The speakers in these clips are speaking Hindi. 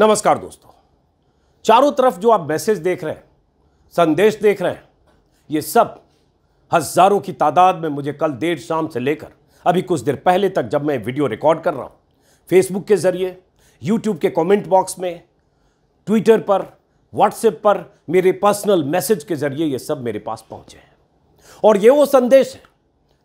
नमस्कार दोस्तों चारों तरफ जो आप मैसेज देख रहे हैं संदेश देख रहे हैं ये सब हज़ारों की तादाद में मुझे कल देर शाम से लेकर अभी कुछ देर पहले तक जब मैं वीडियो रिकॉर्ड कर रहा हूँ फेसबुक के ज़रिए यूट्यूब के कमेंट बॉक्स में ट्विटर पर व्हाट्सएप पर मेरे पर्सनल मैसेज के ज़रिए ये सब मेरे पास पहुँचे हैं और ये वो संदेश है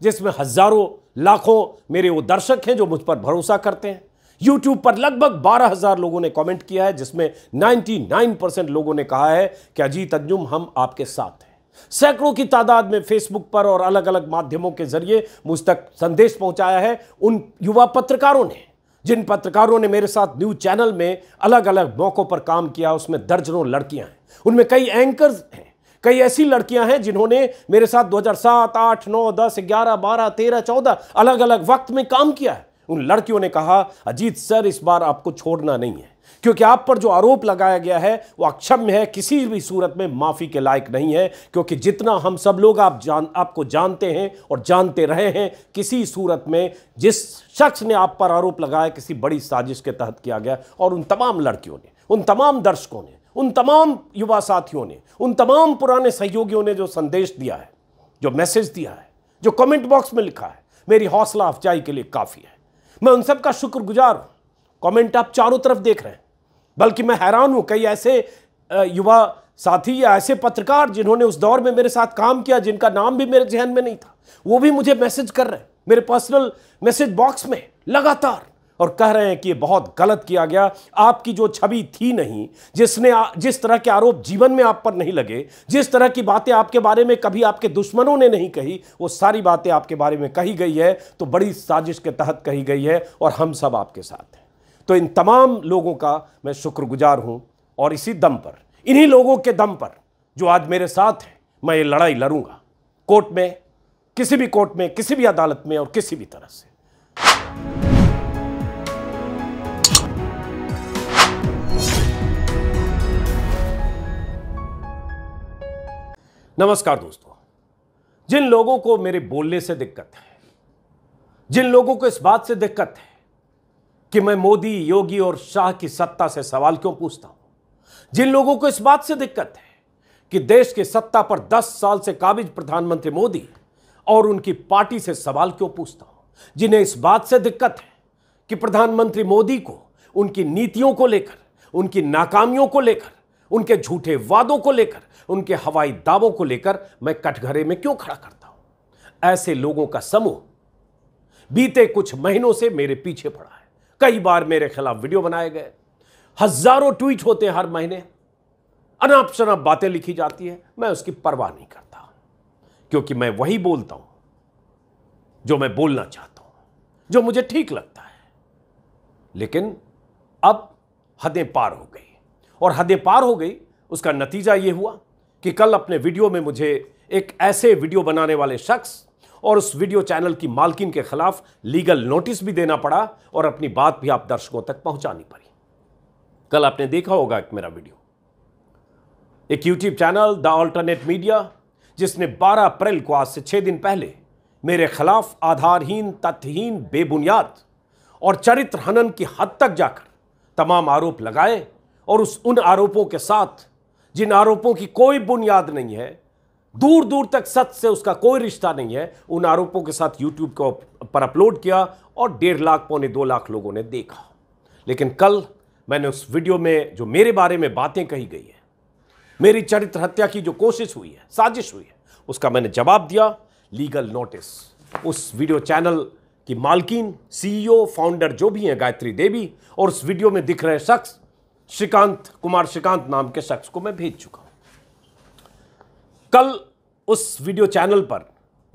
जिसमें हज़ारों लाखों मेरे वो दर्शक हैं जो मुझ पर भरोसा करते हैं यूट्यूब पर लगभग बारह हजार लोगों ने कमेंट किया है जिसमें 99 परसेंट लोगों ने कहा है कि अजीत अंजुम हम आपके साथ हैं सैकड़ों की तादाद में फेसबुक पर और अलग अलग माध्यमों के जरिए मुझ तक संदेश पहुंचाया है उन युवा पत्रकारों ने जिन पत्रकारों ने मेरे साथ न्यूज चैनल में अलग अलग मौक़ों पर काम किया उसमें दर्जनों लड़कियां हैं उनमें कई एंकर हैं कई ऐसी लड़कियां हैं जिन्होंने मेरे साथ 2007, 8, 9, 10, 11, 12, 13, 14 अलग अलग वक्त में काम किया है उन लड़कियों ने कहा अजीत सर इस बार आपको छोड़ना नहीं है क्योंकि आप पर जो आरोप लगाया गया है वो अक्षम्य है किसी भी सूरत में माफ़ी के लायक नहीं है क्योंकि जितना हम सब लोग आप जान आपको जानते हैं और जानते रहे हैं किसी सूरत में जिस शख्स ने आप पर आरोप लगाया किसी बड़ी साजिश के तहत किया गया और उन तमाम लड़कियों ने उन तमाम दर्शकों ने उन तमाम युवा साथियों ने उन तमाम पुराने सहयोगियों ने जो संदेश दिया है जो मैसेज दिया है जो कमेंट बॉक्स में लिखा है मेरी हौसला अफजाई के लिए काफ़ी है मैं उन सब का शुक्रगुजार हूँ कमेंट आप चारों तरफ देख रहे हैं बल्कि मैं हैरान हूँ कई ऐसे युवा साथी या ऐसे पत्रकार जिन्होंने उस दौर में मेरे साथ काम किया जिनका नाम भी मेरे जहन में नहीं था वो भी मुझे मैसेज कर रहे हैं मेरे पर्सनल मैसेज बॉक्स में लगातार और कह रहे हैं कि ये बहुत गलत किया गया आपकी जो छवि थी नहीं जिसने जिस तरह के आरोप जीवन में आप पर नहीं लगे जिस तरह की बातें आपके बारे में कभी आपके दुश्मनों ने नहीं कही वो सारी बातें आपके बारे में कही गई है तो बड़ी साजिश के तहत कही गई है और हम सब आपके साथ हैं तो इन तमाम लोगों का मैं शुक्रगुजार हूँ और इसी दम पर इन्हीं लोगों के दम पर जो आज मेरे साथ हैं मैं ये लड़ाई लड़ूंगा कोर्ट में किसी भी कोर्ट में किसी भी अदालत में और किसी भी तरह से नमस्कार दोस्तों जिन लोगों को मेरे बोलने से दिक्कत है जिन लोगों को इस बात से दिक्कत है कि मैं मोदी योगी और शाह की सत्ता से सवाल क्यों पूछता हूं जिन लोगों को इस बात से दिक्कत है कि देश की सत्ता पर 10 साल से काबिज प्रधानमंत्री मोदी और उनकी पार्टी से सवाल क्यों पूछता हूं जिन्हें इस बात से दिक्कत है कि प्रधानमंत्री मोदी को उनकी नीतियों को लेकर उनकी नाकामियों को लेकर उनके झूठे वादों को लेकर उनके हवाई दावों को लेकर मैं कटघरे में क्यों खड़ा करता हूं ऐसे लोगों का समूह बीते कुछ महीनों से मेरे पीछे पड़ा है कई बार मेरे खिलाफ वीडियो बनाए गए हजारों ट्वीट होते हैं हर महीने अनाप शनाप बातें लिखी जाती है मैं उसकी परवाह नहीं करता क्योंकि मैं वही बोलता हूं जो मैं बोलना चाहता हूं जो मुझे ठीक लगता है लेकिन अब हदें पार हो गई और हदें पार हो गई उसका नतीजा ये हुआ कि कल अपने वीडियो में मुझे एक ऐसे वीडियो बनाने वाले शख्स और उस वीडियो चैनल की मालकिन के खिलाफ लीगल नोटिस भी देना पड़ा और अपनी बात भी आप दर्शकों तक पहुंचानी पड़ी कल आपने देखा होगा एक मेरा वीडियो एक YouTube channel the alternate media जिसने 12 अप्रैल को आज से छः दिन पहले मेरे खिलाफ आधारहीन तथ्यहीन बेबुनियाद और चरित्र हनन की हद तक जाकर तमाम आरोप लगाए और उस उन आरोपों के साथ जिन आरोपों की कोई बुनियाद नहीं है दूर दूर तक सच से उसका कोई रिश्ता नहीं है उन आरोपों के साथ यूट्यूब को पर अपलोड किया और डेढ़ लाख पौने दो लाख लोगों ने देखा लेकिन कल मैंने उस वीडियो में जो मेरे बारे में बातें कही गई है मेरी चरित्र हत्या की जो कोशिश हुई है साजिश हुई है उसका मैंने जवाब दिया लीगल नोटिस उस वीडियो चैनल की मालकिन सीईओ फाउंडर जो भी हैं गायत्री देवी और उस वीडियो में दिख रहे शख्स श्रीकांत कुमार श्रीकांत नाम के शख्स को मैं भेज चुका हूं कल उस वीडियो चैनल पर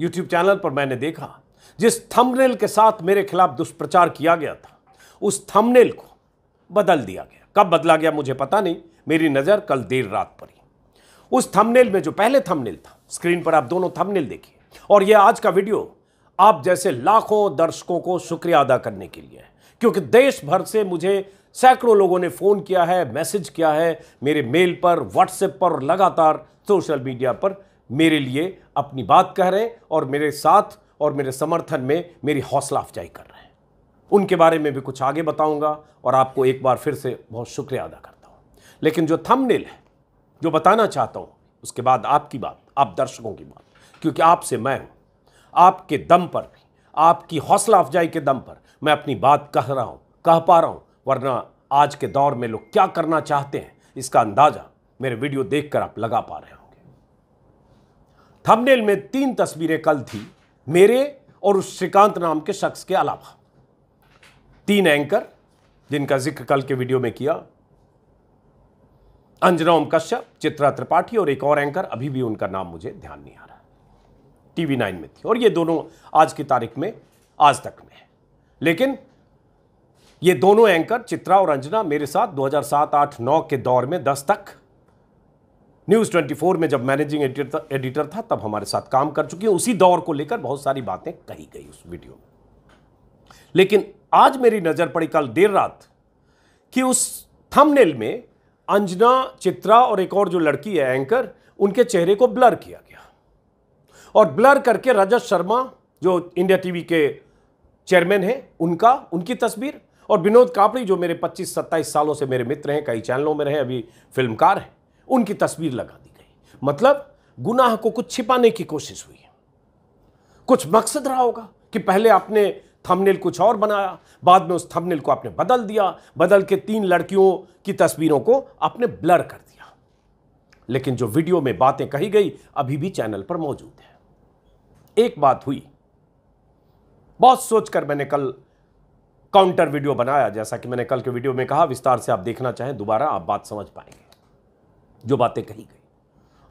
यूट्यूब चैनल पर मैंने देखा जिस थंबनेल के साथ मेरे खिलाफ दुष्प्रचार किया गया था उस थंबनेल को बदल दिया गया कब बदला गया मुझे पता नहीं मेरी नज़र कल देर रात पड़ी उस थंबनेल में जो पहले थंबनेल था स्क्रीन पर आप दोनों थंबनेल देखिए और यह आज का वीडियो आप जैसे लाखों दर्शकों को शुक्रिया अदा करने के लिए है क्योंकि देश भर से मुझे सैकड़ों लोगों ने फ़ोन किया है मैसेज किया है मेरे मेल पर व्हाट्सएप पर और लगातार सोशल मीडिया पर मेरे लिए अपनी बात कह रहे हैं और मेरे साथ और मेरे समर्थन में मेरी हौसला अफजाई कर रहे हैं उनके बारे में भी कुछ आगे बताऊंगा और आपको एक बार फिर से बहुत शुक्रिया अदा करता हूँ लेकिन जो थंबनेल है जो बताना चाहता हूँ उसके बाद आपकी बात आप दर्शकों की बात क्योंकि आपसे मैं हूँ आपके दम पर भी आपकी हौसला अफजाई के दम पर मैं अपनी बात कह रहा हूँ कह पा रहा हूँ वरना आज के दौर में लोग क्या करना चाहते हैं इसका अंदाजा मेरे वीडियो देखकर आप लगा पा रहे होंगे थंबनेल में तीन तस्वीरें कल थी मेरे और उस श्रीकांत नाम के शख्स के अलावा तीन एंकर जिनका जिक्र कल के वीडियो में किया अंजना ओम कश्यप चित्रा त्रिपाठी और एक और एंकर अभी भी उनका नाम मुझे ध्यान नहीं आ रहा टीवी नाइन में थी और ये दोनों आज की तारीख में आज तक में है लेकिन ये दोनों एंकर चित्रा और अंजना मेरे साथ 2007-8-9 के दौर में 10 तक न्यूज़ 24 में जब मैनेजिंग एडिटर एडिटर था तब हमारे साथ काम कर चुकी हैं उसी दौर को लेकर बहुत सारी बातें कही गई उस वीडियो में लेकिन आज मेरी नज़र पड़ी कल देर रात कि उस थंबनेल में अंजना चित्रा और एक और जो लड़की है एंकर उनके चेहरे को ब्लर किया गया और ब्लर करके रजत शर्मा जो इंडिया टीवी के चेयरमैन है उनका उनकी तस्वीर और विनोद कापड़ी जो मेरे 25-27 सालों से मेरे मित्र हैं कई चैनलों में रहे अभी फिल्मकार हैं उनकी तस्वीर लगा दी गई मतलब गुनाह को कुछ छिपाने की कोशिश हुई है कुछ मकसद रहा होगा कि पहले आपने थंबनेल कुछ और बनाया बाद में उस थंबनेल को आपने बदल दिया बदल के तीन लड़कियों की तस्वीरों को आपने ब्लर कर दिया लेकिन जो वीडियो में बातें कही गई अभी भी चैनल पर मौजूद है एक बात हुई बहुत सोचकर मैंने कल काउंटर वीडियो बनाया जैसा कि मैंने कल के वीडियो में कहा विस्तार से आप देखना चाहें दोबारा आप बात समझ पाएंगे जो बातें कही गई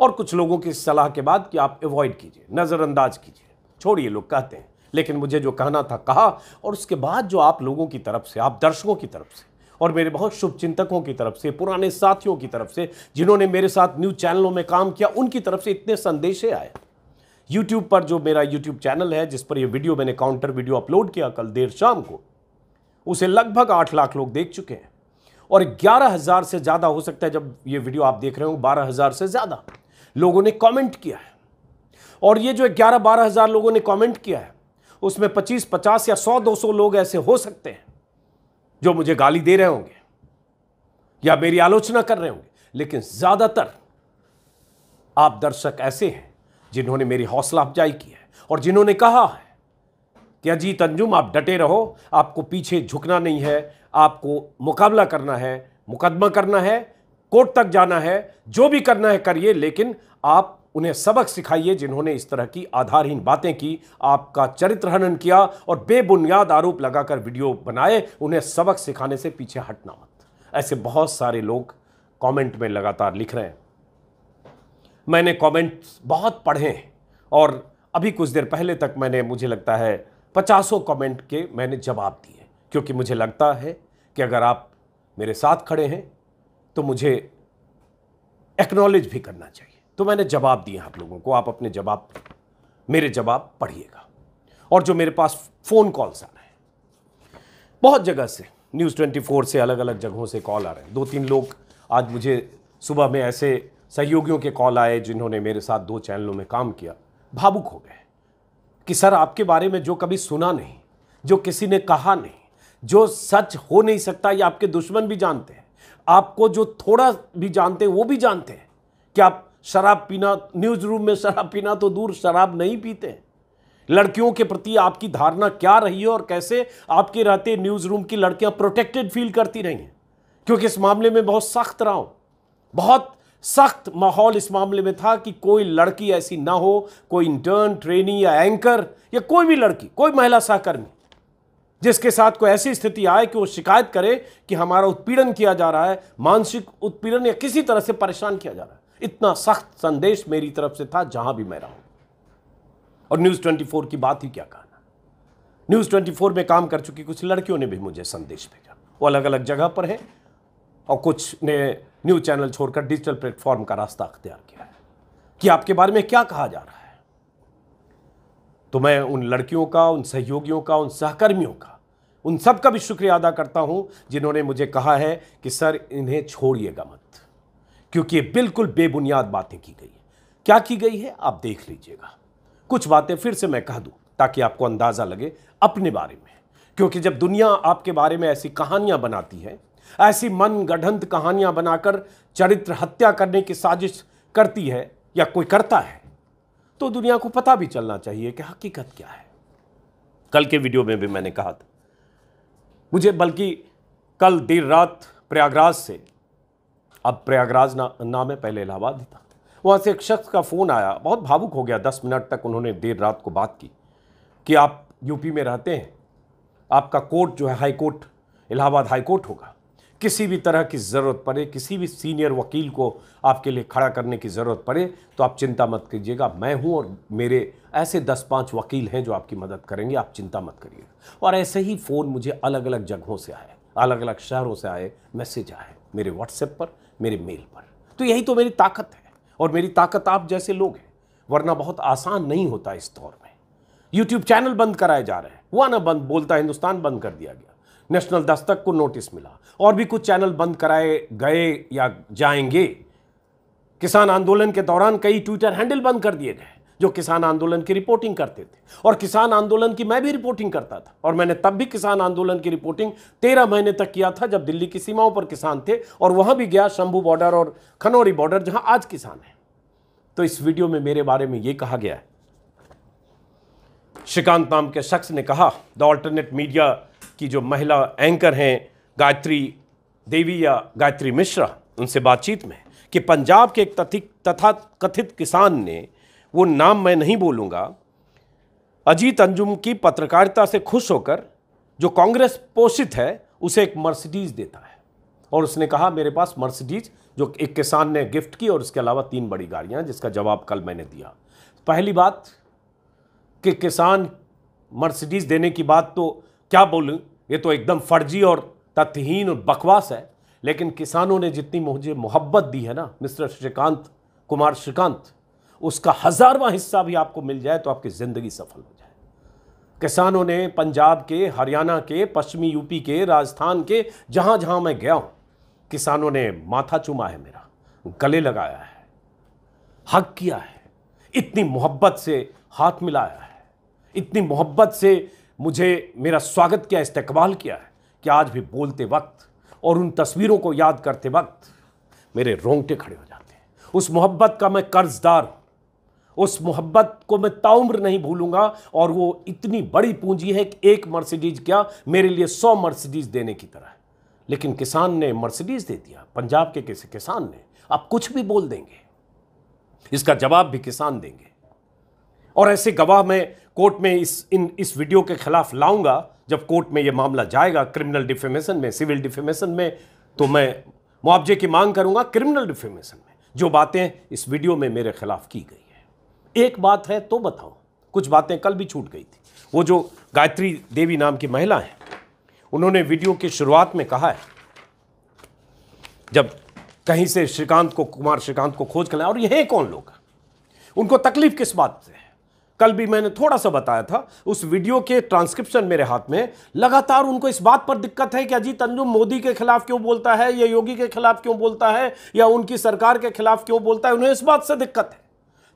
और कुछ लोगों की सलाह के बाद कि आप अवॉइड कीजिए नज़रअंदाज कीजिए छोड़िए लोग कहते हैं लेकिन मुझे जो कहना था कहा और उसके बाद जो आप लोगों की तरफ से आप दर्शकों की तरफ से और मेरे बहुत शुभचिंतकों की तरफ से पुराने साथियों की तरफ से जिन्होंने मेरे साथ न्यूज़ चैनलों में काम किया उनकी तरफ से इतने संदेशे आए यूट्यूब पर जो मेरा यूट्यूब चैनल है जिस पर यह वीडियो मैंने काउंटर वीडियो अपलोड किया कल देर शाम को उसे लगभग आठ लाख लोग देख चुके हैं और ग्यारह हज़ार से ज़्यादा हो सकता है जब ये वीडियो आप देख रहे हो बारह हज़ार से ज़्यादा लोगों ने कमेंट किया है और ये जो ग्यारह बारह हज़ार लोगों ने कमेंट किया है उसमें पच्चीस पचास या सौ दो सौ लोग ऐसे हो सकते हैं जो मुझे गाली दे रहे होंगे या मेरी आलोचना कर रहे होंगे लेकिन ज़्यादातर आप दर्शक ऐसे हैं जिन्होंने मेरी हौसला अफजाई की है और जिन्होंने कहा है त्याजीत अंजुम आप डटे रहो आपको पीछे झुकना नहीं है आपको मुकाबला करना है मुकदमा करना है कोर्ट तक जाना है जो भी करना है करिए लेकिन आप उन्हें सबक सिखाइए जिन्होंने इस तरह की आधारहीन बातें की आपका चरित्र हनन किया और बेबुनियाद आरोप लगाकर वीडियो बनाए उन्हें सबक सिखाने से पीछे हटना मत ऐसे बहुत सारे लोग कमेंट में लगातार लिख रहे हैं मैंने कमेंट्स बहुत पढ़े हैं और अभी कुछ देर पहले तक मैंने मुझे लगता है पचासों कमेंट के मैंने जवाब दिए क्योंकि मुझे लगता है कि अगर आप मेरे साथ खड़े हैं तो मुझे एक्नॉलेज भी करना चाहिए तो मैंने जवाब दिए आप लोगों को आप अपने जवाब मेरे जवाब पढ़िएगा और जो मेरे पास फ़ोन कॉल्स आ रहे हैं बहुत जगह से न्यूज़ 24 से अलग अलग जगहों से कॉल आ रहे हैं दो तीन लोग आज मुझे सुबह में ऐसे सहयोगियों के कॉल आए जिन्होंने मेरे साथ दो चैनलों में काम किया भावुक हो गए कि सर आपके बारे में जो कभी सुना नहीं जो किसी ने कहा नहीं जो सच हो नहीं सकता ये आपके दुश्मन भी जानते हैं आपको जो थोड़ा भी जानते हैं वो भी जानते हैं कि आप शराब पीना न्यूज़ रूम में शराब पीना तो दूर शराब नहीं पीते हैं लड़कियों के प्रति आपकी धारणा क्या रही है और कैसे आपके रहते न्यूज़ रूम की लड़कियां प्रोटेक्टेड फील करती रही हैं क्योंकि इस मामले में बहुत सख्त रहा हूं बहुत सख्त माहौल इस मामले में था कि कोई लड़की ऐसी ना हो कोई इंटर्न ट्रेनी या एंकर या कोई भी लड़की कोई महिला सहकर्मी जिसके साथ कोई ऐसी स्थिति आए कि वो शिकायत करे कि हमारा उत्पीड़न किया जा रहा है मानसिक उत्पीड़न या किसी तरह से परेशान किया जा रहा है इतना सख्त संदेश मेरी तरफ से था जहां भी मैं रहा हूं और न्यूज़ ट्वेंटी फोर की बात ही क्या कहना न्यूज़ ट्वेंटी फोर में काम कर चुकी कुछ लड़कियों ने भी मुझे संदेश भेजा वो अलग अलग जगह पर है और कुछ ने न्यूज़ चैनल छोड़कर डिजिटल प्लेटफॉर्म का रास्ता अख्तियार किया है कि आपके बारे में क्या कहा जा रहा है तो मैं उन लड़कियों का उन सहयोगियों का उन सहकर्मियों का उन सब का भी शुक्रिया अदा करता हूं जिन्होंने मुझे कहा है कि सर इन्हें छोड़िएगा मत क्योंकि ये बिल्कुल बेबुनियाद बातें की गई क्या की गई है आप देख लीजिएगा कुछ बातें फिर से मैं कह दूं ताकि आपको अंदाज़ा लगे अपने बारे में क्योंकि जब दुनिया आपके बारे में ऐसी कहानियां बनाती है ऐसी मन गढ़ंत कहानियां बनाकर चरित्र हत्या करने की साजिश करती है या कोई करता है तो दुनिया को पता भी चलना चाहिए कि हकीकत क्या है कल के वीडियो में भी मैंने कहा था मुझे बल्कि कल देर रात प्रयागराज से अब प्रयागराज ना नाम है पहले इलाहाबाद ही था वहाँ से एक शख्स का फ़ोन आया बहुत भावुक हो गया दस मिनट तक उन्होंने देर रात को बात की कि आप यूपी में रहते हैं आपका कोर्ट जो है high court Allahabad high court होगा किसी भी तरह की ज़रूरत पड़े किसी भी सीनियर वकील को आपके लिए खड़ा करने की ज़रूरत पड़े तो आप चिंता मत कीजिएगा मैं हूँ और मेरे ऐसे दस पाँच वकील हैं जो आपकी मदद करेंगे आप चिंता मत करिएगा और ऐसे ही फ़ोन मुझे अलग अलग जगहों से आए अलग अलग शहरों से आए मैसेज आए मेरे व्हाट्सएप पर मेरे मेल पर तो यही तो मेरी ताकत है और मेरी ताकत आप जैसे लोग हैं वरना बहुत आसान नहीं होता इस दौर में यूट्यूब चैनल बंद कराए जा रहे हैं हुआ ना बंद बोलता हिंदुस्तान बंद कर दिया गया नेशनल दस्तक को नोटिस मिला और भी कुछ चैनल बंद कराए गए या जाएंगे किसान आंदोलन के दौरान कई ट्विटर हैंडल बंद कर दिए गए जो किसान आंदोलन की रिपोर्टिंग करते थे और किसान आंदोलन की मैं भी रिपोर्टिंग करता था और मैंने तब भी किसान आंदोलन की रिपोर्टिंग तेरह महीने तक किया था जब दिल्ली की सीमाओं पर किसान थे और वहां भी गया शंभू बॉर्डर और खनौरी बॉर्डर जहां आज किसान है तो इस वीडियो में मेरे बारे में यह कहा गया है श्रीकांत नाम के शख्स ने कहा द ऑल्टरनेट मीडिया की जो महिला एंकर हैं गायत्री देवी या गायत्री मिश्रा उनसे बातचीत में कि पंजाब के एक तथिक तथा कथित किसान ने वो नाम मैं नहीं बोलूँगा अजीत अंजुम की पत्रकारिता से खुश होकर जो कांग्रेस पोषित है उसे एक मर्सिडीज़ देता है और उसने कहा मेरे पास मर्सिडीज़ जो एक किसान ने गिफ्ट की और उसके अलावा तीन बड़ी गाड़ियां जिसका जवाब कल मैंने दिया पहली बात कि किसान मर्सिडीज़ देने की बात तो क्या बोलूँ ये तो एकदम फर्जी और तथ्यहीन और बकवास है लेकिन किसानों ने जितनी मुझे मोहब्बत दी है ना मिस्टर श्रीकांत कुमार श्रीकांत उसका हजारवां हिस्सा भी आपको मिल जाए तो आपकी ज़िंदगी सफल हो जाए किसानों ने पंजाब के हरियाणा के पश्चिमी यूपी के राजस्थान के जहां जहां मैं गया हूं किसानों ने माथा चुमा है मेरा गले लगाया है हक किया है इतनी मोहब्बत से हाथ मिलाया है इतनी मोहब्बत से मुझे मेरा स्वागत किया इस्तकबाल किया है कि आज भी बोलते वक्त और उन तस्वीरों को याद करते वक्त मेरे रोंगटे खड़े हो जाते हैं उस मोहब्बत का मैं कर्जदार हूँ उस मोहब्बत को मैं ताउम्र नहीं भूलूंगा और वो इतनी बड़ी पूंजी है कि एक मर्सिडीज क्या मेरे लिए सौ मर्सिडीज देने की तरह है लेकिन किसान ने मर्सिडीज दे दिया पंजाब के किसी किसान ने आप कुछ भी बोल देंगे इसका जवाब भी किसान देंगे और ऐसे गवाह में कोर्ट में इस इन इस वीडियो के खिलाफ लाऊंगा जब कोर्ट में यह मामला जाएगा क्रिमिनल डिफेमेशन में सिविल डिफेमेशन में तो मैं मुआवजे की मांग करूंगा क्रिमिनल डिफेमेशन में जो बातें इस वीडियो में मेरे खिलाफ की गई है एक बात है तो बताओ कुछ बातें कल भी छूट गई थी वो जो गायत्री देवी नाम की महिला हैं उन्होंने वीडियो की शुरुआत में कहा है जब कहीं से श्रीकांत को कुमार श्रीकांत को खोज कर और ये कौन लोग उनको तकलीफ किस बात से कल भी मैंने थोड़ा सा बताया था उस वीडियो के ट्रांसक्रिप्शन मेरे हाथ में लगातार उनको इस बात पर दिक्कत है कि अजीत अंजुम मोदी के खिलाफ क्यों बोलता है या योगी के खिलाफ क्यों बोलता है या उनकी सरकार के खिलाफ क्यों बोलता है उन्हें इस बात से दिक्कत है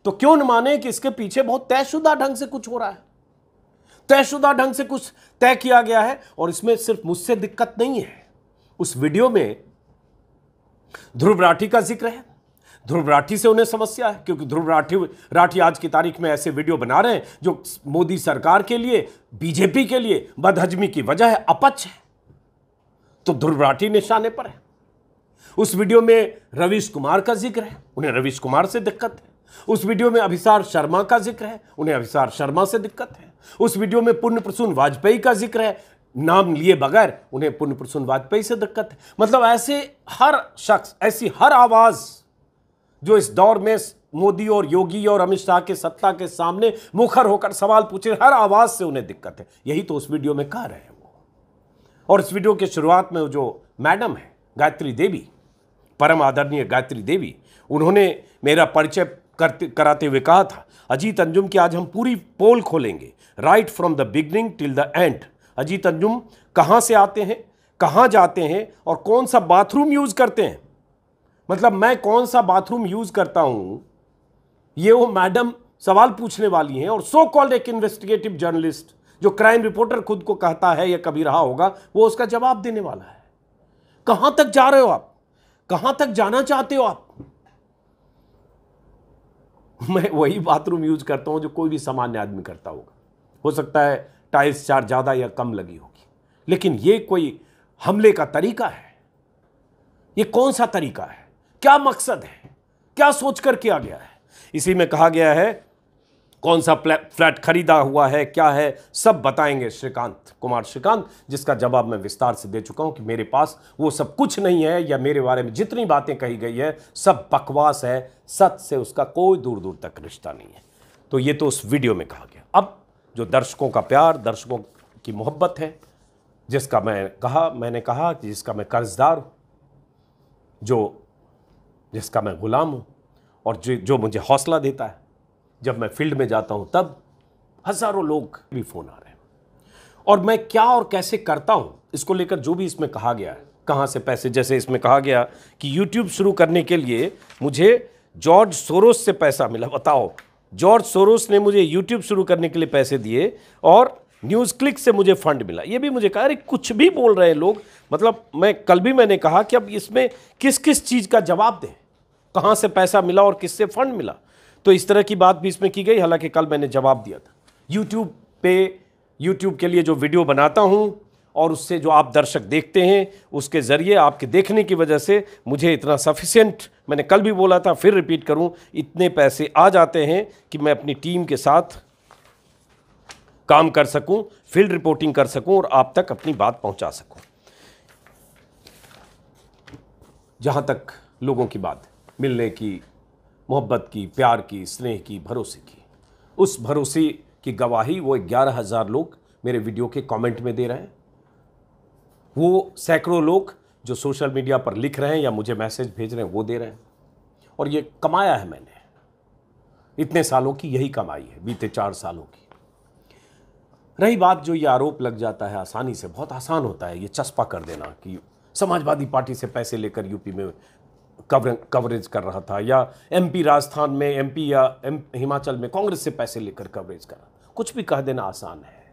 तो क्यों न माने कि इसके पीछे बहुत तयशुदा ढंग से कुछ हो रहा है तयशुदा ढंग से कुछ तय किया गया है और इसमें सिर्फ मुझसे दिक्कत नहीं है उस वीडियो में ध्रुव राठी का जिक्र है ध्रुव राठी से उन्हें समस्या है क्योंकि ध्रुव राठी राठी आज की तारीख में ऐसे वीडियो बना रहे हैं जो मोदी सरकार के लिए बीजेपी के लिए बदहजमी की वजह है अपच है तो ध्रुव राठी निशाने पर है उस वीडियो में रवीश कुमार का जिक्र है उन्हें रवीश कुमार से दिक्कत है उस वीडियो में अभिसार शर्मा का जिक्र है उन्हें अभिसार शर्मा से दिक्कत है उस वीडियो में पुण्य प्रसून वाजपेयी का जिक्र है नाम लिए बगैर उन्हें पुण्य प्रसून वाजपेयी से दिक्कत है मतलब ऐसे हर शख्स ऐसी हर आवाज़ जो इस दौर में मोदी और योगी और अमित शाह के सत्ता के सामने मुखर होकर सवाल पूछे हर आवाज से उन्हें दिक्कत है यही तो उस वीडियो में कह रहे हैं वो और इस वीडियो के शुरुआत में जो मैडम है गायत्री देवी परम आदरणीय गायत्री देवी उन्होंने मेरा परिचय करते कराते हुए कहा था अजीत अंजुम की आज हम पूरी पोल खोलेंगे right from the beginning till the end Ajit Anjum कहाँ से आते हैं कहाँ जाते हैं और कौन सा बाथरूम यूज़ करते हैं मतलब मैं कौन सा बाथरूम यूज़ करता हूं ये वो मैडम सवाल पूछने वाली हैं और सो कॉल्ड एक इन्वेस्टिगेटिव जर्नलिस्ट जो क्राइम रिपोर्टर खुद को कहता है या कभी रहा होगा वो उसका जवाब देने वाला है कहां तक जा रहे हो आप कहां तक जाना चाहते हो आप मैं वही बाथरूम यूज करता हूं जो कोई भी सामान्य आदमी करता होगा हो सकता है टाइल्स चार ज़्यादा या कम लगी होगी लेकिन ये कोई हमले का तरीका है ये कौन सा तरीका है क्या मकसद है क्या सोचकर किया गया है इसी में कहा गया है कौन सा फ्लैट खरीदा हुआ है क्या है सब बताएंगे श्रीकांत कुमार श्रीकांत जिसका जवाब मैं विस्तार से दे चुका हूं कि मेरे पास वो सब कुछ नहीं है या मेरे बारे में जितनी बातें कही गई है सब बकवास है सच से उसका कोई दूर दूर तक रिश्ता नहीं है तो ये तो उस वीडियो में कहा गया अब जो दर्शकों का प्यार दर्शकों की मोहब्बत है जिसका मैं कहा मैंने कहा कि जिसका मैं कर्जदार हूं जो जिसका मैं ग़ुलाम हूँ और जो जो मुझे हौसला देता है जब मैं फील्ड में जाता हूँ तब हज़ारों लोग भी फ़ोन आ रहे हैं और मैं क्या और कैसे करता हूँ इसको लेकर जो भी इसमें कहा गया है कहाँ से पैसे जैसे इसमें कहा गया कि यूट्यूब शुरू करने के लिए मुझे जॉर्ज सोरोस से पैसा मिला बताओ जॉर्ज सोरोस ने मुझे यूट्यूब शुरू करने के लिए पैसे दिए और न्यूज़ क्लिक से मुझे फंड मिला ये भी मुझे कहा अरे कुछ भी बोल रहे हैं लोग मतलब मैं कल भी मैंने कहा कि अब इसमें किस किस चीज़ का जवाब दें कहाँ से पैसा मिला और किससे फंड मिला तो इस तरह की बात भी इसमें की गई हालांकि कल मैंने जवाब दिया था यूट्यूब पे यूट्यूब के लिए जो वीडियो बनाता हूँ और उससे जो आप दर्शक देखते हैं उसके ज़रिए आपके देखने की वजह से मुझे इतना सफिशेंट मैंने कल भी बोला था फिर रिपीट करूं इतने पैसे आ जाते हैं कि मैं अपनी टीम के साथ काम कर सकूं फील्ड रिपोर्टिंग कर सकूं और आप तक अपनी बात पहुंचा सकूं जहां तक लोगों की बात मिलने की मोहब्बत की प्यार की स्नेह की भरोसे की उस भरोसे की गवाही वो ग्यारह हज़ार लोग मेरे वीडियो के कमेंट में दे रहे हैं वो सैकड़ों लोग जो सोशल मीडिया पर लिख रहे हैं या मुझे मैसेज भेज रहे हैं वो दे रहे हैं और ये कमाया है मैंने इतने सालों की यही कमाई है बीते चार सालों की रही बात जो ये आरोप लग जाता है आसानी से बहुत आसान होता है ये चस्पा कर देना कि समाजवादी पार्टी से पैसे लेकर यूपी में कवर कवरेज कर रहा था या एमपी राजस्थान में एमपी या एम हिमाचल में कांग्रेस से पैसे लेकर कवरेज कर रहा कुछ भी कह देना आसान है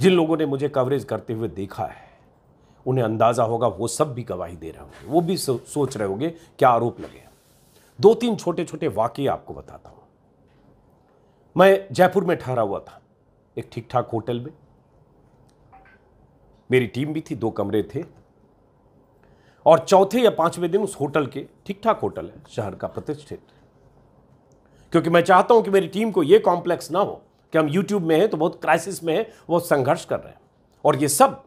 जिन लोगों ने मुझे कवरेज करते हुए देखा है उन्हें अंदाज़ा होगा वो सब भी गवाही दे रहे होंगे वो भी सो, सोच रहे होंगे क्या आरोप लगे दो तीन छोटे छोटे वाक्य आपको बताता हूँ मैं जयपुर में ठहरा हुआ था एक ठीक ठाक होटल में मेरी टीम भी थी दो कमरे थे और चौथे या पांचवें दिन उस होटल के ठीक ठाक होटल है शहर का प्रतिष्ठित क्योंकि मैं चाहता हूं कि मेरी टीम को यह कॉम्प्लेक्स ना हो कि हम यूट्यूब में हैं तो बहुत क्राइसिस में हैं वह संघर्ष कर रहे हैं और ये सब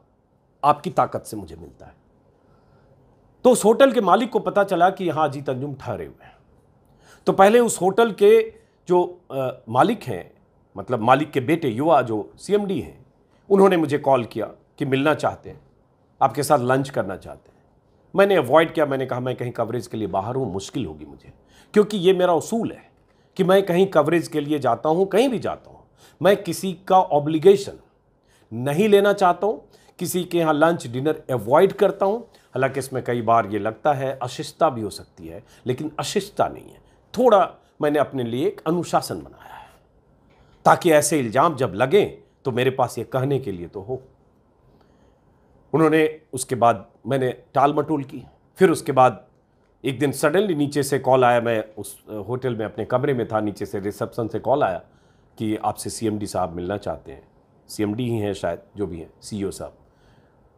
आपकी ताकत से मुझे मिलता है तो उस होटल के मालिक को पता चला कि यहां अजीत अंजुम ठहरे हुए हैं तो पहले उस होटल के जो आ, मालिक हैं मतलब मालिक के बेटे युवा जो सीएमडी हैं उन्होंने मुझे कॉल किया कि मिलना चाहते हैं आपके साथ लंच करना चाहते हैं मैंने अवॉइड किया मैंने कहा मैं कहीं कवरेज के लिए बाहर हूँ मुश्किल होगी मुझे क्योंकि ये मेरा उसूल है कि मैं कहीं कवरेज के लिए जाता हूँ कहीं भी जाता हूँ मैं किसी का ऑब्लिगेशन नहीं लेना चाहता हूँ किसी के यहाँ लंच डिनर अवॉइड करता हूँ हालांकि इसमें कई बार ये लगता है अशिष्टता भी हो सकती है लेकिन अशिष्टता नहीं है थोड़ा मैंने अपने लिए एक अनुशासन बनाया है ताकि ऐसे इल्ज़ाम जब लगें तो मेरे पास ये कहने के लिए तो हो उन्होंने उसके बाद मैंने टाल मटोल की फिर उसके बाद एक दिन सडनली नीचे से कॉल आया मैं उस होटल में अपने कमरे में था नीचे से रिसेप्शन से कॉल आया कि आपसे सीएमडी साहब मिलना चाहते हैं सीएमडी ही हैं शायद जो भी हैं सीईओ e साहब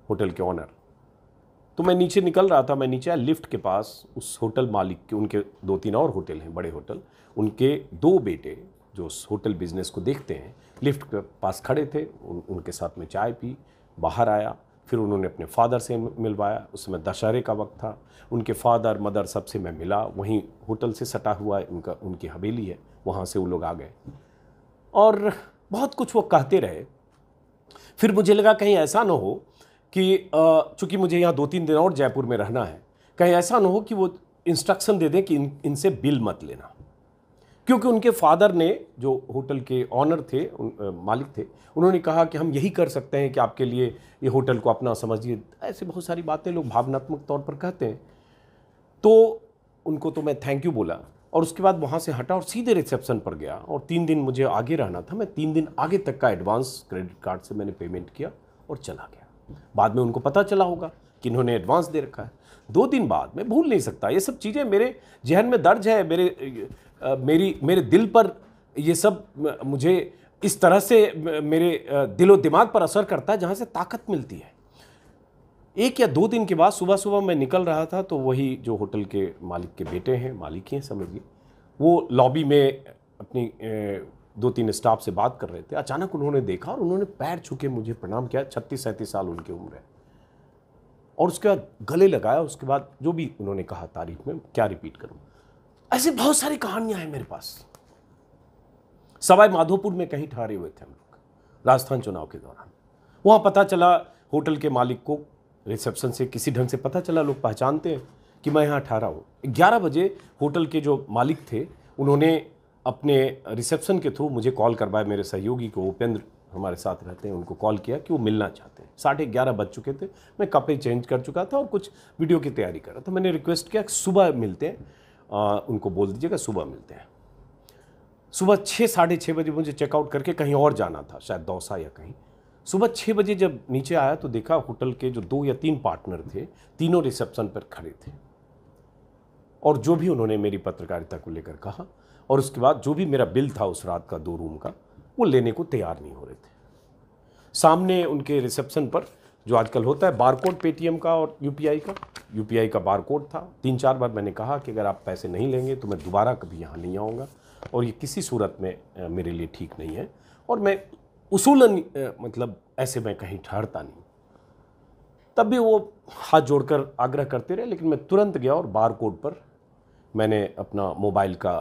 होटल के ऑनर तो मैं नीचे निकल रहा था मैं नीचे आया लिफ्ट के पास उस होटल मालिक के उनके दो तीन और होटल हैं बड़े होटल उनके दो बेटे जो उस होटल बिजनेस को देखते हैं लिफ्ट के पास खड़े थे उन, उनके साथ में चाय पी बाहर आया फिर उन्होंने अपने फादर से मिलवाया उस समय दशहरे का वक्त था उनके फादर मदर सबसे मैं मिला वहीं होटल से सटा हुआ है उनका उनकी हवेली है वहाँ से वो लोग आ गए और बहुत कुछ वो कहते रहे फिर मुझे लगा कहीं ऐसा ना हो कि चूँकि मुझे यहाँ दो तीन दिन और जयपुर में रहना है कहीं ऐसा ना हो कि वो इंस्ट्रक्शन दे दें कि इन इनसे बिल मत लेना क्योंकि उनके फादर ने जो होटल के ऑनर थे उन, आ, मालिक थे उन्होंने कहा कि हम यही कर सकते हैं कि आपके लिए ये होटल को अपना समझिए ऐसे बहुत सारी बातें लोग भावनात्मक तौर पर कहते हैं तो उनको तो मैं थैंक यू बोला और उसके बाद वहाँ से हटा और सीधे रिसेप्शन पर गया और तीन दिन मुझे आगे रहना था मैं तीन दिन आगे तक का एडवांस क्रेडिट कार्ड से मैंने पेमेंट किया और चला गया बाद में उनको पता चला होगा कि इन्होंने एडवांस दे रखा है दो दिन बाद मैं भूल नहीं सकता ये सब चीज़ें मेरे जहन में दर्ज है मेरे मेरी मेरे दिल पर ये सब मुझे इस तरह से मेरे दिलो दिमाग पर असर करता है जहाँ से ताकत मिलती है एक या दो दिन के बाद सुबह सुबह मैं निकल रहा था तो वही जो होटल के मालिक के बेटे हैं मालिक हैं समझिए वो लॉबी में अपनी दो तीन स्टाफ से बात कर रहे थे अचानक उन्होंने देखा और उन्होंने पैर छू के मुझे प्रणाम किया छत्तीस सैंतीस साल उनकी उम्र है और उसके बाद गले लगाया उसके बाद जो भी उन्होंने कहा तारीफ में क्या रिपीट करूँ ऐसी बहुत सारी कहानियां हैं मेरे पास सवाई माधोपुर में कहीं ठहरे हुए थे हम लोग राजस्थान चुनाव के दौरान वहाँ पता चला होटल के मालिक को रिसेप्शन से किसी ढंग से पता चला लोग पहचानते हैं कि मैं यहाँ ठहरा हूँ ग्यारह बजे होटल के जो मालिक थे उन्होंने अपने रिसेप्शन के थ्रू मुझे कॉल करवाया मेरे सहयोगी को उपेंद्र हमारे साथ रहते हैं उनको कॉल किया कि वो मिलना चाहते हैं साढ़े ग्यारह बज चुके थे मैं कपड़े चेंज कर चुका था और कुछ वीडियो की तैयारी कर रहा था मैंने रिक्वेस्ट किया कि सुबह मिलते हैं आ, उनको बोल दीजिएगा सुबह मिलते हैं सुबह छः साढ़े छः बजे मुझे चेकआउट करके कहीं और जाना था शायद दौसा या कहीं सुबह छः बजे जब नीचे आया तो देखा होटल के जो दो या तीन पार्टनर थे तीनों रिसेप्शन पर खड़े थे और जो भी उन्होंने मेरी पत्रकारिता को लेकर कहा और उसके बाद जो भी मेरा बिल था उस रात का दो रूम का वो लेने को तैयार नहीं हो रहे थे सामने उनके रिसेप्शन पर जो आजकल होता है बारकोड पेटीएम का और यूपीआई का यूपीआई का बारकोड था तीन चार बार मैंने कहा कि अगर आप पैसे नहीं लेंगे तो मैं दोबारा कभी यहाँ नहीं आऊँगा और ये किसी सूरत में मेरे लिए ठीक नहीं है और मैं उसूलन मतलब ऐसे मैं कहीं ठहरता नहीं तब भी वो हाथ जोड़कर आग्रह करते रहे लेकिन मैं तुरंत गया और बार कोड पर मैंने अपना मोबाइल का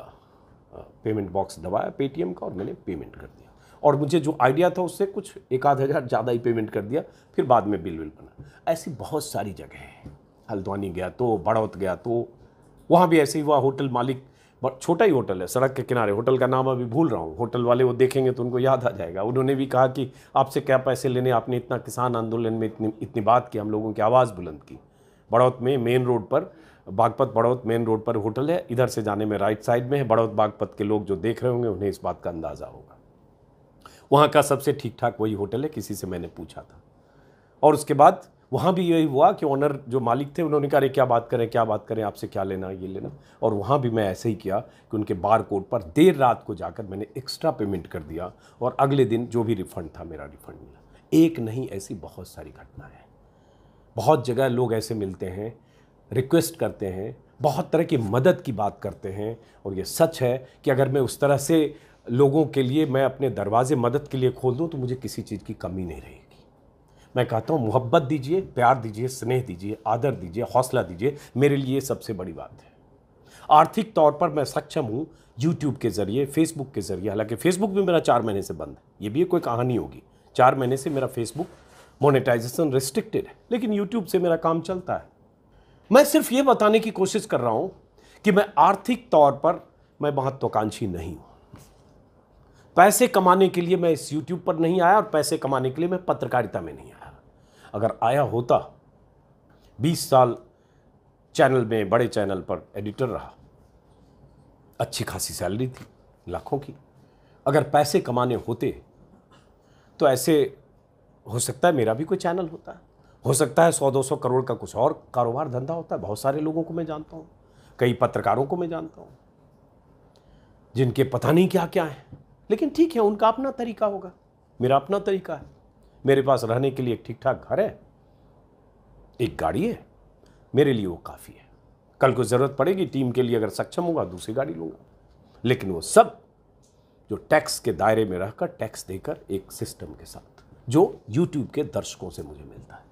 पेमेंट बॉक्स दबाया पेटीएम का और मैंने पेमेंट कर दिया और मुझे जो आइडिया था उससे कुछ एक आध हज़ार ज़्यादा ही पेमेंट कर दिया फिर बाद में बिल विल बना ऐसी बहुत सारी जगह है हल्द्वानी गया तो बड़ौत गया तो वहाँ भी ऐसे ही हुआ होटल मालिक छोटा ही होटल है सड़क के किनारे होटल का नाम अभी भूल रहा हूँ होटल वाले वो देखेंगे तो उनको याद आ जाएगा उन्होंने भी कहा कि आपसे क्या पैसे लेने आपने इतना किसान आंदोलन में इतनी इतनी बात की हम लोगों की आवाज़ बुलंद की बड़ौत में मेन रोड पर बागपत बड़ौत मेन रोड पर होटल है इधर से जाने में राइट साइड में है बड़ौत बागपत के लोग जो देख रहे होंगे उन्हें इस बात का अंदाज़ा होगा वहाँ का सबसे ठीक ठाक वही होटल है किसी से मैंने पूछा था और उसके बाद वहाँ भी यही हुआ कि ऑनर जो मालिक थे उन्होंने कहा अरे क्या बात करें क्या बात करें आपसे क्या लेना ये लेना और वहाँ भी मैं ऐसे ही किया कि उनके बार कोड पर देर रात को जाकर मैंने एक्स्ट्रा पेमेंट कर दिया और अगले दिन जो भी रिफ़ंड था मेरा रिफ़ंड मिला एक नहीं ऐसी बहुत सारी घटना है बहुत जगह लोग ऐसे मिलते हैं रिक्वेस्ट करते हैं बहुत तरह की मदद की बात करते हैं और ये सच है कि अगर मैं उस तरह से लोगों के लिए मैं अपने दरवाजे मदद के लिए खोल दूँ तो मुझे किसी चीज़ की कमी नहीं रहेगी मैं कहता हूँ मोहब्बत दीजिए प्यार दीजिए स्नेह दीजिए आदर दीजिए हौसला दीजिए मेरे लिए सबसे बड़ी बात है आर्थिक तौर पर मैं सक्षम हूँ यूट्यूब के ज़रिए फेसबुक के ज़रिए हालांकि फेसबुक भी मेरा चार महीने से बंद है ये भी कोई कहानी होगी चार महीने से मेरा फेसबुक मोनेटाइजेशन रिस्ट्रिक्टेड है लेकिन यूट्यूब से मेरा काम चलता है मैं सिर्फ ये बताने की कोशिश कर रहा हूँ कि मैं आर्थिक तौर पर मैं महत्वाकांक्षी नहीं हूँ पैसे कमाने के लिए मैं इस यूट्यूब पर नहीं आया और पैसे कमाने के लिए मैं पत्रकारिता में नहीं आया अगर आया होता 20 साल चैनल में बड़े चैनल पर एडिटर रहा अच्छी खासी सैलरी थी लाखों की अगर पैसे कमाने होते तो ऐसे हो सकता है मेरा भी कोई चैनल होता हो सकता है सौ दो सौ करोड़ का कुछ और कारोबार धंधा होता है बहुत सारे लोगों को मैं जानता हूँ कई पत्रकारों को मैं जानता हूँ जिनके पता नहीं क्या क्या हैं लेकिन ठीक है उनका अपना तरीका होगा मेरा अपना तरीका है मेरे पास रहने के लिए एक ठीक ठाक घर है एक गाड़ी है मेरे लिए वो काफ़ी है कल को ज़रूरत पड़ेगी टीम के लिए अगर सक्षम होगा दूसरी गाड़ी लूँगा लेकिन वो सब जो टैक्स के दायरे में रहकर टैक्स देकर एक सिस्टम के साथ जो यूट्यूब के दर्शकों से मुझे मिलता है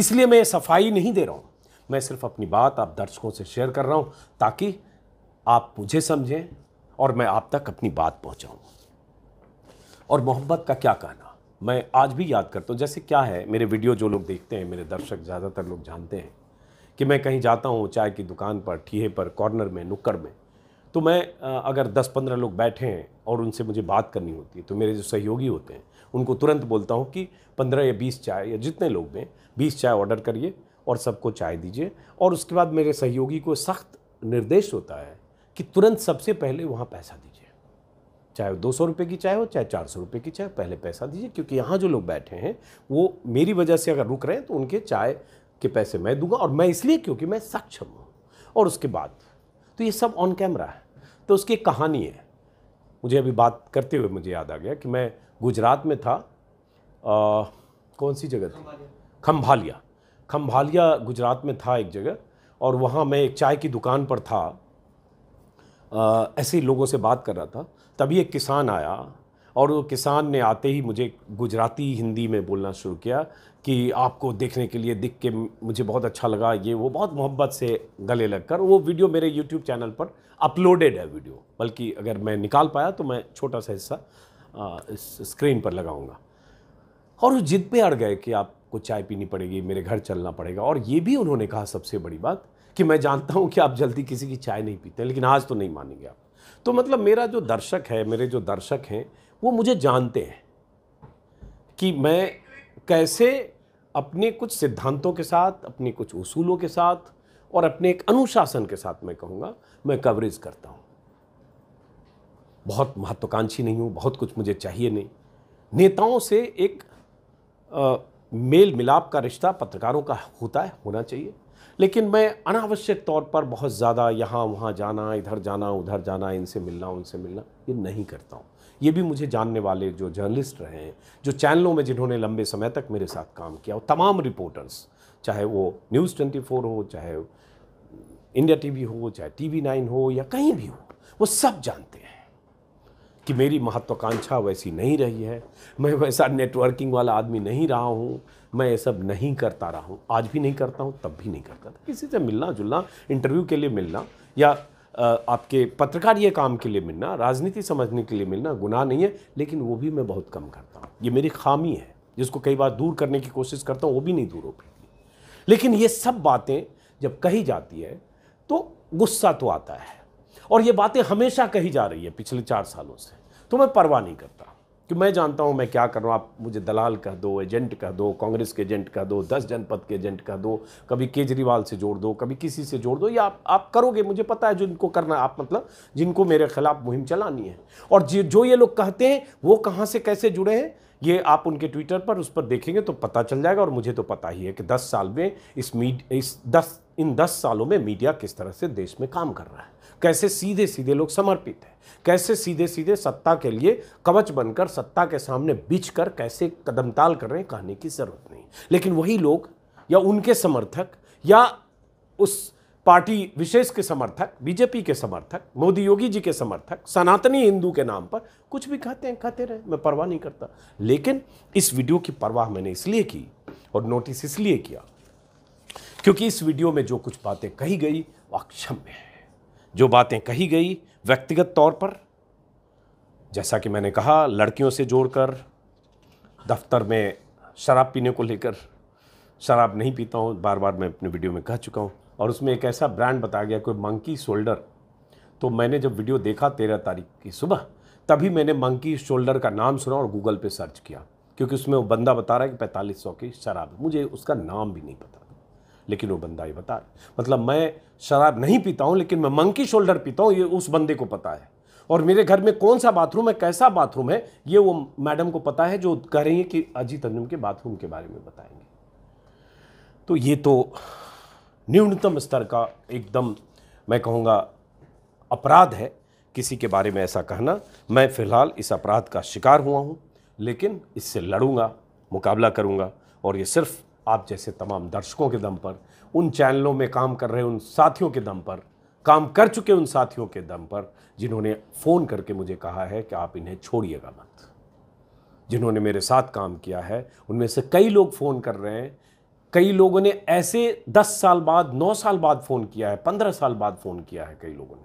इसलिए मैं सफाई नहीं दे रहा हूँ मैं सिर्फ अपनी बात आप दर्शकों से शेयर कर रहा हूँ ताकि आप मुझे समझें और मैं आप तक अपनी बात पहुँचाऊँ और मोहब्बत का क्या कहना मैं आज भी याद करता हूँ जैसे क्या है मेरे वीडियो जो लोग देखते हैं मेरे दर्शक ज़्यादातर लोग जानते हैं कि मैं कहीं जाता हूँ चाय की दुकान पर ठीहे पर कॉर्नर में नुक्कड़ में तो मैं अगर 10-15 लोग बैठे हैं और उनसे मुझे बात करनी होती है तो मेरे जो सहयोगी होते हैं उनको तुरंत बोलता हूँ कि 15 या 20 चाय या जितने लोग हैं 20 चाय ऑर्डर करिए और सबको चाय दीजिए और उसके बाद मेरे सहयोगी को सख्त निर्देश होता है कि तुरंत सबसे पहले वहाँ पैसा चाहे वो दो सौ रुपये की चाय हो चाहे चार सौ रुपये की चाय पहले पैसा दीजिए क्योंकि यहाँ जो लोग बैठे हैं वो मेरी वजह से अगर रुक रहे हैं तो उनके चाय के पैसे मैं दूंगा और मैं इसलिए क्योंकि मैं सक्षम हूँ और उसके बाद तो ये सब ऑन कैमरा है तो उसकी एक कहानी है मुझे अभी बात करते हुए मुझे याद आ गया कि मैं गुजरात में था आ, कौन सी जगह थी खम्भालिया खम्भालिया गुजरात में था एक जगह और वहाँ मैं एक चाय की दुकान पर था ऐसे लोगों से बात कर रहा था तभी एक किसान आया और वो किसान ने आते ही मुझे गुजराती हिंदी में बोलना शुरू किया कि आपको देखने के लिए दिख के मुझे बहुत अच्छा लगा ये वो बहुत मोहब्बत से गले लगकर वो वीडियो मेरे यूट्यूब चैनल पर अपलोडेड है वीडियो बल्कि अगर मैं निकाल पाया तो मैं छोटा सा हिस्सा स्क्रीन पर लगाऊंगा और वो जिद पे अड़ गए कि आपको चाय पीनी पड़ेगी मेरे घर चलना पड़ेगा और ये भी उन्होंने कहा सबसे बड़ी बात कि मैं जानता हूँ कि आप जल्दी किसी की चाय नहीं पीते लेकिन आज तो नहीं मानेंगे आप तो मतलब मेरा जो दर्शक है मेरे जो दर्शक हैं वो मुझे जानते हैं कि मैं कैसे अपने कुछ सिद्धांतों के साथ अपने कुछ उसूलों के साथ और अपने एक अनुशासन के साथ मैं कहूँगा मैं कवरेज करता हूँ बहुत महत्वाकांक्षी नहीं हूँ बहुत कुछ मुझे चाहिए नहीं नेताओं से एक आ, मेल मिलाप का रिश्ता पत्रकारों का होता है होना चाहिए लेकिन मैं अनावश्यक तौर पर बहुत ज़्यादा यहाँ वहाँ जाना इधर जाना उधर जाना इनसे मिलना उनसे मिलना ये नहीं करता हूँ ये भी मुझे जानने वाले जो जर्नलिस्ट रहे हैं जो चैनलों में जिन्होंने लंबे समय तक मेरे साथ काम किया और तमाम रिपोर्टर्स चाहे वो न्यूज़ ट्वेंटी फोर हो चाहे इंडिया टी वी हो चाहे टी वी नाइन हो या कहीं भी हो वो सब जानते हैं कि मेरी महत्वाकांक्षा वैसी नहीं रही है मैं वैसा नेटवर्किंग वाला आदमी नहीं रहा हूँ मैं ये सब नहीं करता रहा हूँ आज भी नहीं करता हूँ तब भी नहीं करता था किसी से मिलना जुलना इंटरव्यू के लिए मिलना या आपके पत्रकार ये काम के लिए मिलना राजनीति समझने के लिए मिलना गुनाह नहीं है लेकिन वो भी मैं बहुत कम करता हूँ ये मेरी खामी है जिसको कई बार दूर करने की कोशिश करता हूँ वो भी नहीं दूर हो पाती लेकिन ये सब बातें जब कही जाती है तो गुस्सा तो आता है और ये बातें हमेशा कही जा रही है पिछले चार सालों से तो मैं परवाह नहीं करता कि मैं जानता हूँ मैं क्या कर रहा हूँ आप मुझे दलाल कह दो एजेंट कह दो कांग्रेस के एजेंट कह दो दस जनपद के एजेंट कह दो कभी केजरीवाल से जोड़ दो कभी किसी से जोड़ दो या आप आप करोगे मुझे पता है जिनको करना आप मतलब जिनको मेरे खिलाफ मुहिम चलानी है और जो ये लोग कहते हैं वो कहाँ से कैसे जुड़े हैं ये आप उनके ट्विटर पर उस पर देखेंगे तो पता चल जाएगा और मुझे तो पता ही है कि दस साल में इस मीड इस दस इन दस सालों में मीडिया किस तरह से देश में काम कर रहा है कैसे सीधे सीधे लोग समर्पित हैं कैसे सीधे सीधे सत्ता के लिए कवच बनकर सत्ता के सामने बिछ कर कैसे कदमताल कर रहे हैं कहने की ज़रूरत नहीं लेकिन वही लोग या उनके समर्थक या उस पार्टी विशेष के समर्थक बीजेपी के समर्थक मोदी योगी जी के समर्थक सनातनी हिंदू के नाम पर कुछ भी कहते हैं कहते रहे मैं परवाह नहीं करता लेकिन इस वीडियो की परवाह मैंने इसलिए की और नोटिस इसलिए किया क्योंकि इस वीडियो में जो कुछ बातें कही गई वो अक्षम्य है जो बातें कही गई व्यक्तिगत तौर पर जैसा कि मैंने कहा लड़कियों से जोड़कर दफ्तर में शराब पीने को लेकर शराब नहीं पीता हूँ बार बार मैं अपने वीडियो में कह चुका हूँ और उसमें एक ऐसा ब्रांड बताया गया कोई मंकी शोल्डर तो मैंने जब वीडियो देखा तेरह तारीख की सुबह तभी मैंने मंकी शोल्डर का नाम सुना और गूगल पे सर्च किया क्योंकि उसमें वो बंदा बता रहा है कि पैंतालीस सौ की शराब मुझे उसका नाम भी नहीं पता लेकिन वो बंदा ये बता रहा मतलब मैं शराब नहीं पीता हूँ लेकिन मैं मंकी शोल्डर पीता हूँ ये उस बंदे को पता है और मेरे घर में कौन सा बाथरूम है कैसा बाथरूम है ये वो मैडम को पता है जो कह रही है कि अजीत अंजुम के बाथरूम के बारे में बताएंगे तो ये तो न्यूनतम स्तर का एकदम मैं कहूँगा अपराध है किसी के बारे में ऐसा कहना मैं फ़िलहाल इस अपराध का शिकार हुआ हूँ लेकिन इससे लड़ूंगा मुकाबला करूँगा और ये सिर्फ आप जैसे तमाम दर्शकों के दम पर उन चैनलों में काम कर रहे उन साथियों के दम पर काम कर चुके उन साथियों के दम पर जिन्होंने फ़ोन करके मुझे कहा है कि आप इन्हें छोड़िएगा मत जिन्होंने मेरे साथ काम किया है उनमें से कई लोग फ़ोन कर रहे हैं कई लोगों ने ऐसे 10 साल बाद 9 साल बाद फ़ोन किया है 15 साल बाद फ़ोन किया है कई लोगों ने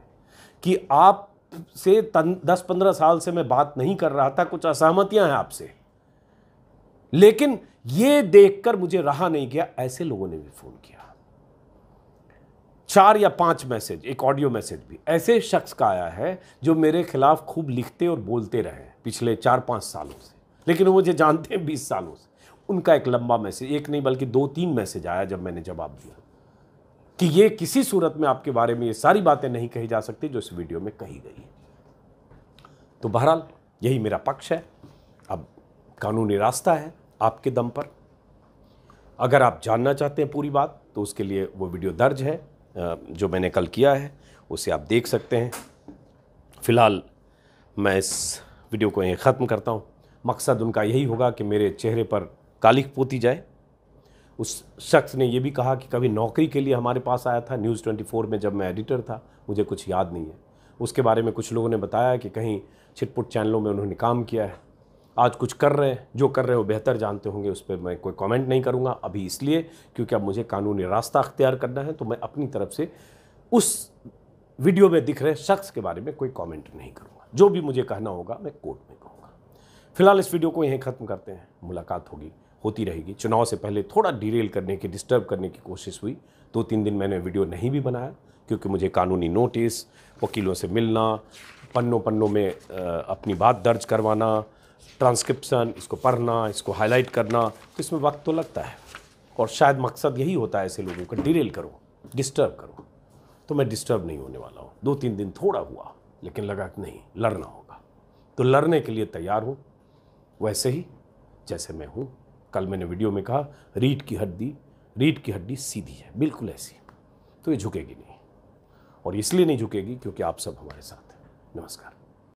कि आप से तन, दस पंद्रह साल से मैं बात नहीं कर रहा था कुछ असहमतियां हैं आपसे लेकिन ये देखकर मुझे रहा नहीं गया ऐसे लोगों ने भी फ़ोन किया चार या पांच मैसेज एक ऑडियो मैसेज भी ऐसे शख्स का आया है जो मेरे खिलाफ खूब लिखते और बोलते रहे पिछले चार पांच सालों से लेकिन वो मुझे जानते हैं बीस सालों से उनका एक लंबा मैसेज एक नहीं बल्कि दो तीन मैसेज आया जब मैंने जवाब दिया कि ये किसी सूरत में आपके बारे में ये सारी बातें नहीं कही जा सकती जो इस वीडियो में कही गई तो बहरहाल यही मेरा पक्ष है अब कानूनी रास्ता है आपके दम पर अगर आप जानना चाहते हैं पूरी बात तो उसके लिए वो वीडियो दर्ज है जो मैंने कल किया है उसे आप देख सकते हैं फ़िलहाल मैं इस वीडियो को यहीं ख़त्म करता हूँ मकसद उनका यही होगा कि मेरे चेहरे पर कालिक पोती जाए उस शख्स ने यह भी कहा कि कभी नौकरी के लिए हमारे पास आया था न्यूज़ 24 में जब मैं एडिटर था मुझे कुछ याद नहीं है उसके बारे में कुछ लोगों ने बताया कि कहीं छिटपुट चैनलों में उन्होंने काम किया है आज कुछ कर रहे हैं जो कर रहे हैं वो बेहतर जानते होंगे उस पर मैं कोई कमेंट नहीं करूँगा अभी इसलिए क्योंकि अब मुझे कानूनी रास्ता अख्तियार करना है तो मैं अपनी तरफ से उस वीडियो में दिख रहे शख्स के बारे में कोई कमेंट नहीं करूँगा जो भी मुझे कहना होगा मैं कोर्ट में कहूँगा फिलहाल इस वीडियो को यहीं ख़त्म करते हैं मुलाकात होगी होती रहेगी चुनाव से पहले थोड़ा डिरेल करने की डिस्टर्ब करने की कोशिश हुई दो तीन दिन मैंने वीडियो नहीं भी बनाया क्योंकि मुझे कानूनी नोटिस वकीलों से मिलना पन्नों पन्नों में अपनी बात दर्ज करवाना ट्रांसक्रिप्शन इसको पढ़ना इसको हाईलाइट करना तो इसमें वक्त तो लगता है और शायद मकसद यही होता है ऐसे लोगों का डिरेल करो डिस्टर्ब करो तो मैं डिस्टर्ब नहीं होने वाला हूँ दो तीन दिन थोड़ा हुआ लेकिन लगा कि नहीं लड़ना होगा तो लड़ने के लिए तैयार हूँ वैसे ही जैसे मैं हूँ कल मैंने वीडियो में कहा रीढ़ की हड्डी रीढ़ की हड्डी सीधी है बिल्कुल ऐसी तो ये झुकेगी नहीं और इसलिए नहीं झुकेगी क्योंकि आप सब हमारे साथ हैं नमस्कार